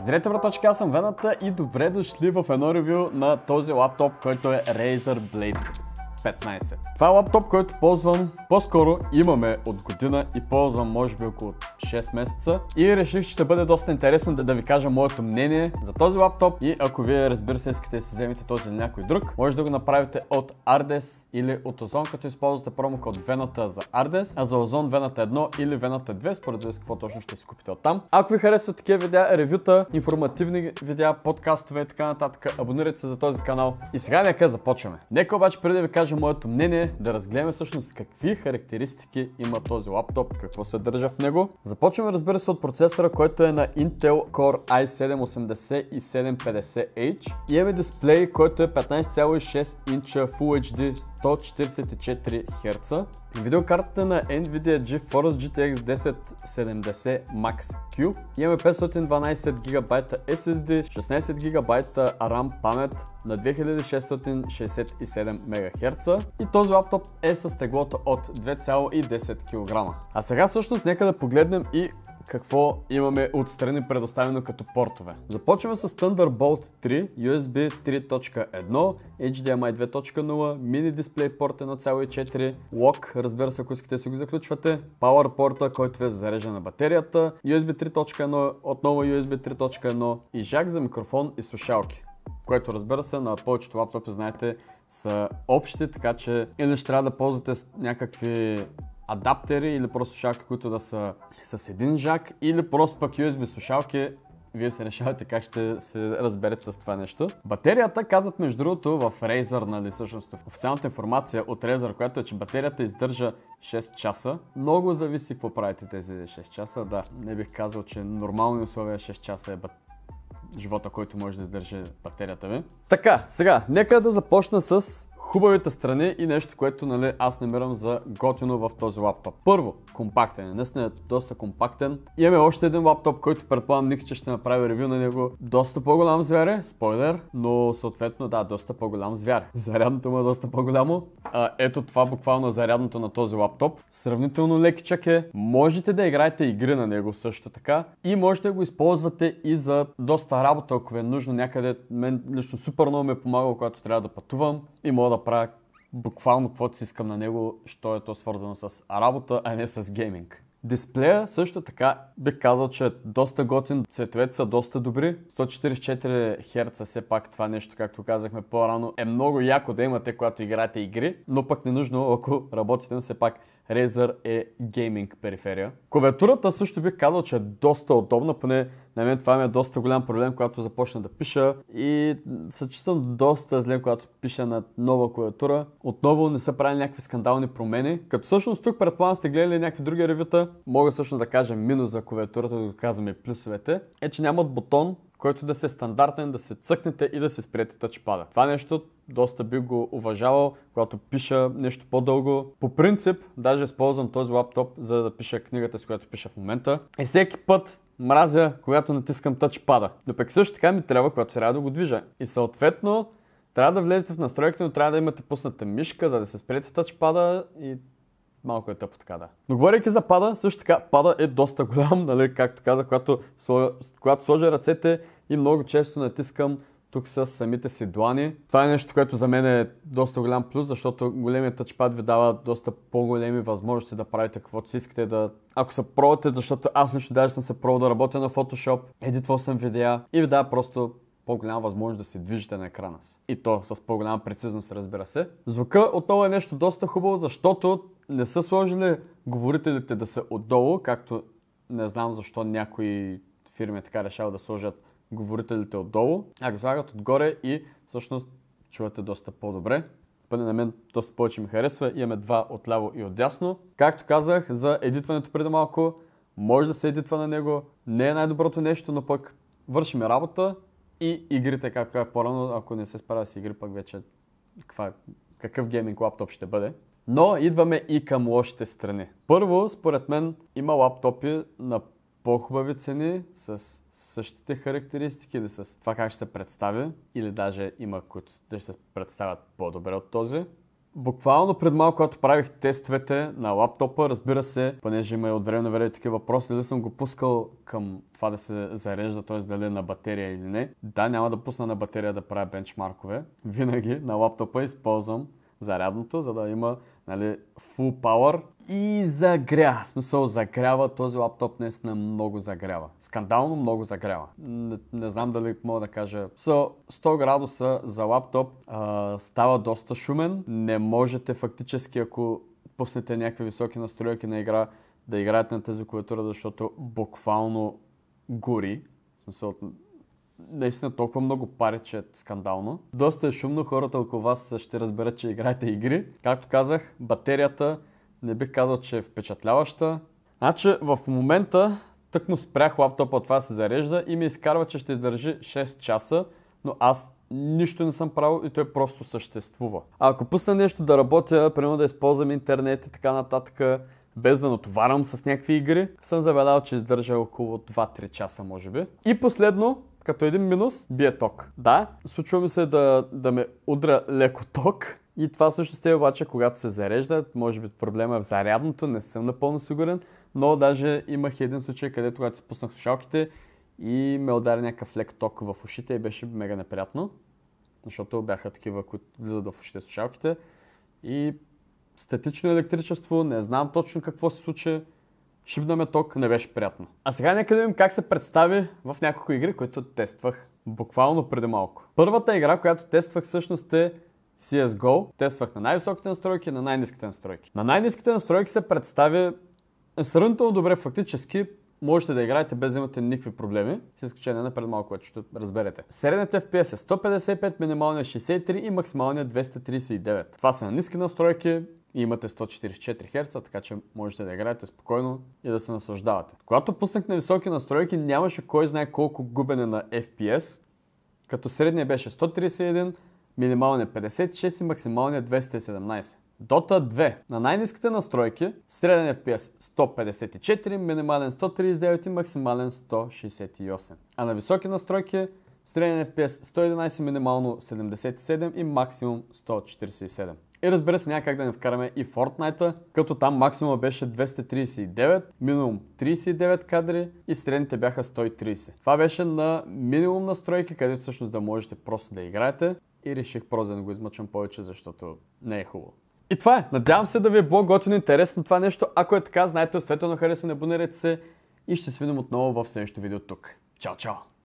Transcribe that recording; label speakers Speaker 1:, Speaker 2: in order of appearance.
Speaker 1: Здравейте, браточки, аз съм Вената и добре дошли в едно ревю на този лаптоп, който е Razer Blade 15. Това е лаптоп, който ползвам по-скоро, имаме от година и ползвам може би около 6 месеца и реших, че ще бъде доста интересно да, да ви кажа моето мнение за този лаптоп и ако вие разбира се искате да си вземете този или някой друг, може да го направите от Ardes или от Ozon, като използвате промокод вената за Ardes, а за Ozon вената 1 или вената 2, според вас какво точно ще си купите от там. Ако ви харесват такива видеа, ревюта, информативни видеа, подкастове и така нататък, абонирайте се за този канал. И сега нека започваме. Нека обаче преди да ви кажа кажа моето мнение, да разгледаме всъщност какви характеристики има този лаптоп, какво се държа в него. Започваме разбира се от процесора, който е на Intel Core i7-8750H. И имаме дисплей, който е 15,6 инча Full HD 144 Hz. Видеокартата на NVIDIA GeForce GTX 1070 Max-Q имаме 512 GB SSD, 16 GB RAM памет на 2667 МГц и този лаптоп е с теглото от 2,10 кг. А сега всъщност нека да погледнем и какво имаме отстрани предоставено като портове. Започваме с Thunderbolt 3, USB 3.1, HDMI 2.0, мини дисплей порт 1.4, лок, разбира се, ако искате си го заключвате, Power порта, който е зарежда на батерията, USB 3.1, отново USB 3.1 и жак за микрофон и слушалки което разбира се на повечето лаптопи, знаете, са общи, така че или ще трябва да ползвате някакви адаптери или просто слушалки, които да са с един жак или просто пък USB слушалки, вие се решавате как ще се разберете с това нещо. Батерията, казват между другото в Razer, нали, всъщност официалната информация от Razer, която е, че батерията издържа 6 часа. Много зависи какво правите тези 6 часа. Да, не бих казал, че нормални условия 6 часа е бат... живота, който може да издържи батерията ви. Така, сега, нека да започна с хубавите страни и нещо, което нали, аз намирам за готино в този лаптоп. Първо, компактен. Е. Наистина е доста компактен. Имаме още един лаптоп, който предполагам ник, че ще направи ревю на него. Доста по-голям звяр спойлер, но съответно да, доста по-голям звяр. Зарядното му е доста по-голямо. А, ето това буквално зарядното на този лаптоп. Сравнително лекичък е. Можете да играете игри на него също така и можете да го използвате и за доста работа, ако ви е нужно някъде. Мен лично супер много ме е помагало, когато трябва да пътувам и мога да правя буквално каквото си искам на него, що е то свързано с работа, а не с гейминг. Дисплея също така бих казал, че е доста готин, цветовете са доста добри. 144 Hz все пак това нещо, както казахме по-рано, е много яко да имате, когато играете игри, но пък не нужно, ако работите, но все пак Razer е гейминг периферия. Клавиатурата също бих казал, че е доста удобна, поне на мен това ми е доста голям проблем, когато започна да пиша и се чувствам доста зле, когато пиша на нова клавиатура. Отново не са правили някакви скандални промени. Като всъщност тук предполагам сте гледали някакви други ревюта, мога всъщност да кажа минус за клавиатурата, да казваме плюсовете, е, че нямат бутон, който да се стандартен, да се цъкнете и да се спрете тъчпада. Това нещо доста би го уважавал, когато пиша нещо по-дълго. По принцип, даже използвам този лаптоп, за да пиша книгата, с която пиша в момента. И всеки път мразя, когато натискам тъчпада. Но пък също така ми трябва, когато трябва да го движа. И съответно, трябва да влезете в настройките, но трябва да имате пусната мишка, за да се спрете тъчпада и Малко е тъпо така, да. Но говоряки за пада, също така, пада е доста голям, нали, както казах, когато, когато сложа ръцете и много често натискам тук с самите си длани. Това е нещо, което за мен е доста голям плюс, защото големият тъчпад ви дава доста по-големи възможности да правите каквото си искате. Да... Ако се пробвате, защото аз нещо даже съм се пробвал да работя на Photoshop, едитвал съм видеа и ви дава просто по-голяма възможност да се движите на екрана си. И то с по-голяма прецизност, разбира се. Звука отново е нещо доста хубаво, защото не са сложили говорителите да са отдолу, както не знам защо някои фирми така решават да сложат говорителите отдолу, а го слагат отгоре и всъщност чувате доста по-добре. Пъде на мен доста повече ми харесва. Имаме два отляво и отдясно. Както казах, за едитването преди малко, може да се едитва на него. Не е най-доброто нещо, но пък вършиме работа. И игрите, както е по-рано, ако не се справя с игри, пък вече каква, какъв гейминг лаптоп ще бъде. Но идваме и към лошите страни. Първо, според мен, има лаптопи на по-хубави цени, с същите характеристики или с това как ще се представи, или даже има, които ще се представят по-добре от този. Буквално пред малко, когато правих тестовете на лаптопа, разбира се, понеже има и от време на време такива въпроси, дали съм го пускал към това да се зарежда, т.е. дали е на батерия или не. Да, няма да пусна на батерия да правя бенчмаркове. Винаги на лаптопа използвам зарядното, за да има нали, full power и загря. В смисъл, загрява. Този лаптоп на много загрява. Скандално много загрява. Не, не знам дали мога да кажа. So, 100 градуса за лаптоп а, става доста шумен. Не можете фактически, ако пуснете някакви високи настройки на игра, да играете на тази клавиатура, защото буквално гори. В смисъл, наистина толкова много пари, че е скандално. Доста е шумно, хората около вас ще разберат, че играете игри. Както казах, батерията не бих казал, че е впечатляваща. Значи в момента тък му спрях лаптопа от това се зарежда и ми изкарва, че ще държи 6 часа, но аз нищо не съм правил и той просто съществува. А ако пусна нещо да работя, примерно да използвам интернет и така нататък, без да натоварвам с някакви игри, съм забелязал, че издържа около 2-3 часа, може би. И последно, като един минус бие ток. Да, случва ми се да, да ме удра леко ток, и това също сте обаче, когато се зарежда, може би проблема е в зарядното, не съм напълно сигурен, но даже имах един случай, където когато си пуснах слушалките и ме удари някакъв лек ток в ушите и беше мега неприятно, защото бяха такива, които влизат в ушите слушалките. И статично електричество, не знам точно какво се случи, шибнаме ток, не беше приятно. А сега нека да видим как се представи в няколко игри, които тествах буквално преди малко. Първата игра, която тествах всъщност е CSGO. Тествах на най-високите настройки и на най-низките настройки. На най-низките настройки се представи сравнително добре фактически можете да играете без да имате никакви проблеми, с изключение на пред малко, което ще разберете. Средният FPS е 155, минималният 63 и максималният 239. Това са на ниски настройки, и имате 144 Hz, така че можете да играете спокойно и да се наслаждавате. Когато пуснах на високи настройки, нямаше кой знае колко губене на FPS, като средния беше 131, минималният 56 е и максималният 217. Dota 2. На най-низките настройки среден FPS 154, минимален 139 и максимален 168. А на високи настройки среден FPS 111, минимално 77 и максимум 147. И разбира се, няма как да не вкараме и Fortnite, като там максимума беше 239, минимум 39 кадри и средните бяха 130. Това беше на минимум настройки, където всъщност да можете просто да играете и реших просто да не го измъчвам повече, защото не е хубаво. И това е. Надявам се да ви е било готино интересно това нещо. Ако е така, знаете, оставете на харесване, абонирайте се и ще се видим отново в следващото видео тук. Чао, чао!